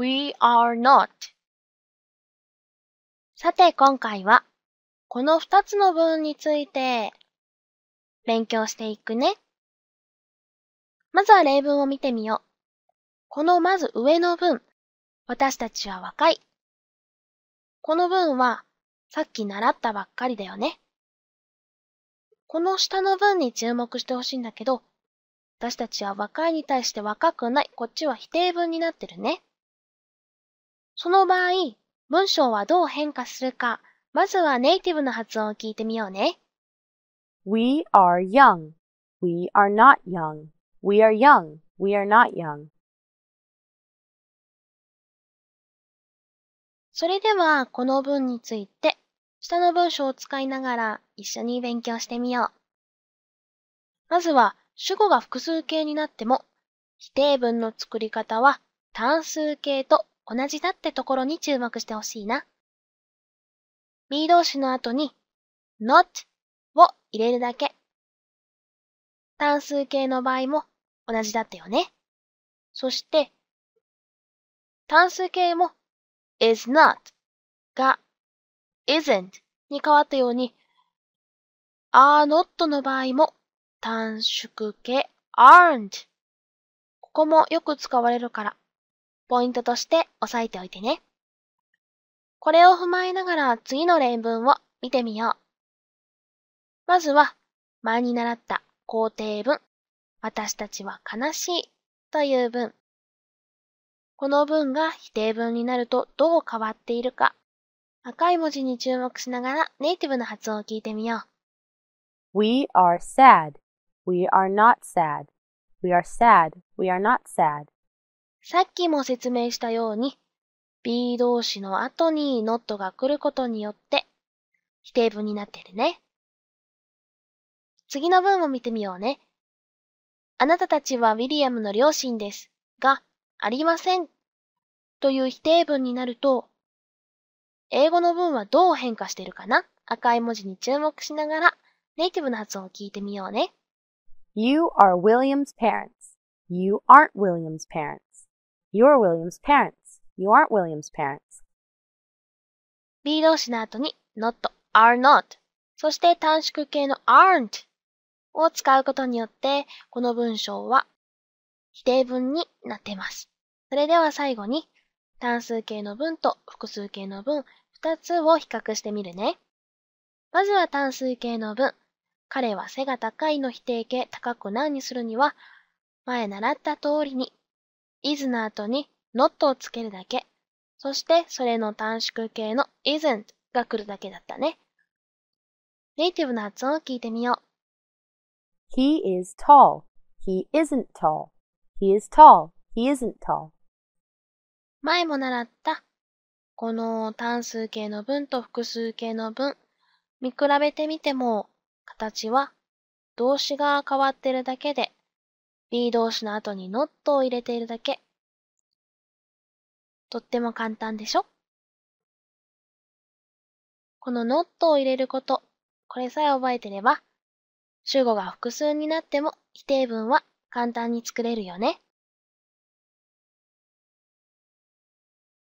We are not さて今回はこの2つの文について勉強していくね。まずは例文を見てみよう。このまず上の文、私たちは若い。この文はさっき習ったばっかりだよね。この下の文に注目してほしいんだけど、私たちは若いに対して若くない、こっちは否定文になってるね。その場合、文章はどう変化するか、まずはネイティブの発音を聞いてみようね。We are young. We are not young. We are young. We are not young. それでは、この文について、下の文章を使いながら一緒に勉強してみよう。まずは、主語が複数形になっても、否定文の作り方は単数形と同じだってところに注目してほしいな。ミー動詞の後に not を入れるだけ。単数形の場合も同じだったよね。そして、単数形も is not が isn't に変わったように、are not の場合も短縮形 aren't。ここもよく使われるからポイントとして押さえておいてね。これを踏まえながら次の例文を見てみよう。まずは、前に習った肯定文、私たちは悲しいという文。この文が否定文になるとどう変わっているか、赤い文字に注目しながらネイティブの発音を聞いてみよう。We are sad. We are not sad. We are sad. We are not sad. さっきも説明したように、B 動詞の後に not が来ることによって、否定文になってるね。次の文を見てみようね。あなたたちはウィリアムの両親です。が、ありません。という否定文になると、英語の文はどう変化してるかな赤い文字に注目しながら、ネイティブの発音を聞いてみようね。You are William's parents. You aren't William's parents. You're William's parents. You aren't William's parents. B 動詞の後に not, are not そして短縮形の aren't を使うことによってこの文章は否定文になっています。それでは最後に単数形の文と複数形の文2つを比較してみるね。まずは単数形の文。彼は背が高いの否定形高くないにするには前習った通りに is の後に not をつけるだけ。そしてそれの短縮形の isn't が来るだけだったね。ネイティブの発音を聞いてみよう。He is tall. He isn't tall. He is tall. He isn't tall. 前も習った。この単数形の文と複数形の文、見比べてみても、形は動詞が変わってるだけで be 動詞の後に not を入れているだけ。とっても簡単でしょこの not を入れること、これさえ覚えてれば、主語が複数になっても否定文は簡単に作れるよね。